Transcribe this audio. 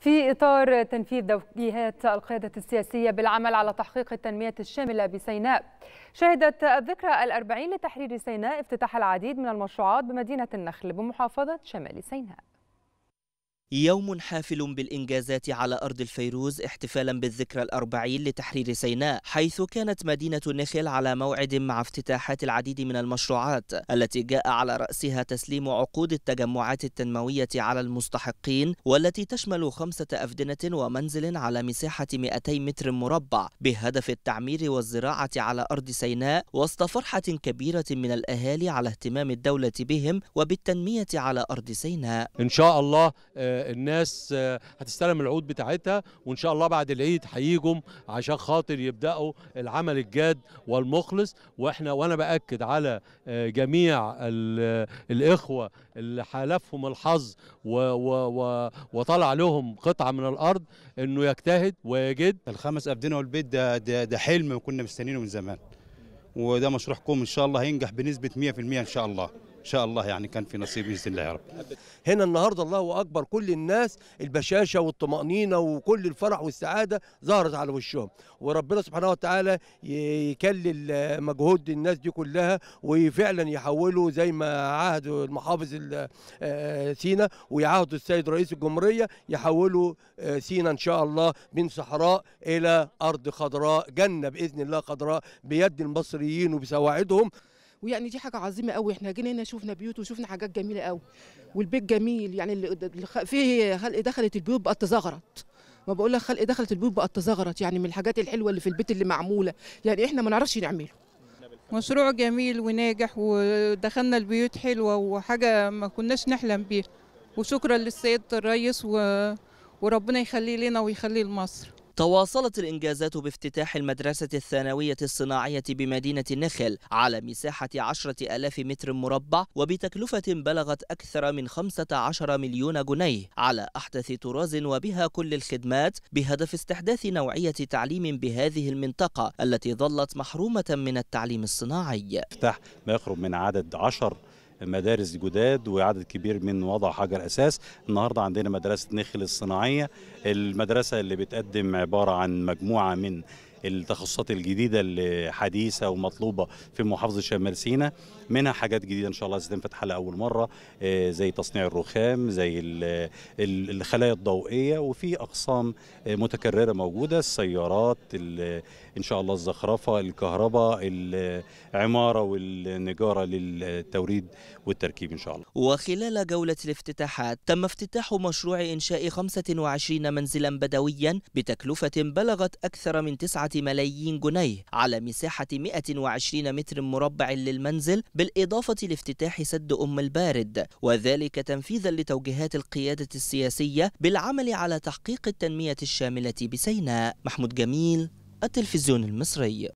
في إطار تنفيذ توجيهات القيادة السياسية بالعمل على تحقيق التنمية الشاملة بسيناء شهدت الذكرى الأربعين لتحرير سيناء افتتاح العديد من المشروعات بمدينة النخل بمحافظة شمال سيناء يوم حافل بالإنجازات على أرض الفيروز احتفالا بالذكرى الأربعين لتحرير سيناء حيث كانت مدينة النخل على موعد مع افتتاحات العديد من المشروعات التي جاء على رأسها تسليم عقود التجمعات التنموية على المستحقين والتي تشمل خمسة أفدنة ومنزل على مساحة 200 متر مربع بهدف التعمير والزراعة على أرض سيناء وسط فرحة كبيرة من الأهالي على اهتمام الدولة بهم وبالتنمية على أرض سيناء إن شاء الله آه، الناس آه، هتستلم العقود بتاعتها وان شاء الله بعد العيد هيجوا عشان خاطر يبداوا العمل الجاد والمخلص واحنا وانا باكد على آه، جميع آه، الاخوه اللي حالفهم الحظ وطلع لهم قطعه من الارض انه يجتهد ويجد الخمس ابدان والبيت ده, ده ده حلم كنا مستنيينه من زمان وده مشروع ان شاء الله هينجح بنسبه 100% ان شاء الله شاء الله يعني كان في نصيب باذن الله يا رب هنا النهارده الله اكبر كل الناس البشاشه والطمانينه وكل الفرح والسعاده ظهرت على وشهم وربنا سبحانه وتعالى يكلل مجهود الناس دي كلها وفعلا يحولوا زي ما عهد المحافظ آه، سينا ويعهد السيد رئيس الجمهوريه يحولوا آه، سينا ان شاء الله من صحراء الى ارض خضراء جنه باذن الله خضراء بيد المصريين وبسواعدهم ويعني دي حاجه عظيمه قوي احنا جينا هنا شفنا بيوت وشفنا حاجات جميله قوي والبيت جميل يعني اللي في خلق دخلت البيوت بقت تزغرت ما بقول لك خلق دخلت البيوت بقت تزغرت يعني من الحاجات الحلوه اللي في البيت اللي معموله يعني احنا ما نعرفش نعمله مشروع جميل وناجح ودخلنا البيوت حلوة وحاجة ما كناش نحلم بيها وشكرا للسيد الرئيس و... وربنا يخليه لنا ويخليه لمصر تواصلت الإنجازات بافتتاح المدرسة الثانوية الصناعية بمدينة النخل على مساحة عشرة ألاف متر مربع وبتكلفة بلغت أكثر من 15 مليون جنيه على أحدث طراز وبها كل الخدمات بهدف استحداث نوعية تعليم بهذه المنطقة التي ظلت محرومة من التعليم الصناعي. افتتاح ما يقرب من عدد 10 مدارس جداد وعدد كبير من وضع حجر اساس النهارده عندنا مدرسه نخل الصناعيه المدرسه اللي بتقدم عباره عن مجموعه من التخصصات الجديده اللي حديثه ومطلوبه في محافظه شمال سينا منها حاجات جديده ان شاء الله هتنفتح لاول مره آه، زي تصنيع الرخام زي الخلايا الضوئيه وفي اقسام آه، متكرره موجوده السيارات ان شاء الله الزخرفه الكهرباء العماره والنجاره للتوريد والتركيب ان شاء الله وخلال جوله الافتتاحات تم افتتاح مشروع انشاء 25 منزلا بدويا بتكلفه بلغت اكثر من 9 ملايين جنيه على مساحة 120 متر مربع للمنزل بالإضافة لافتتاح سد أم البارد وذلك تنفيذا لتوجيهات القيادة السياسية بالعمل على تحقيق التنمية الشاملة بسيناء محمود جميل التلفزيون المصري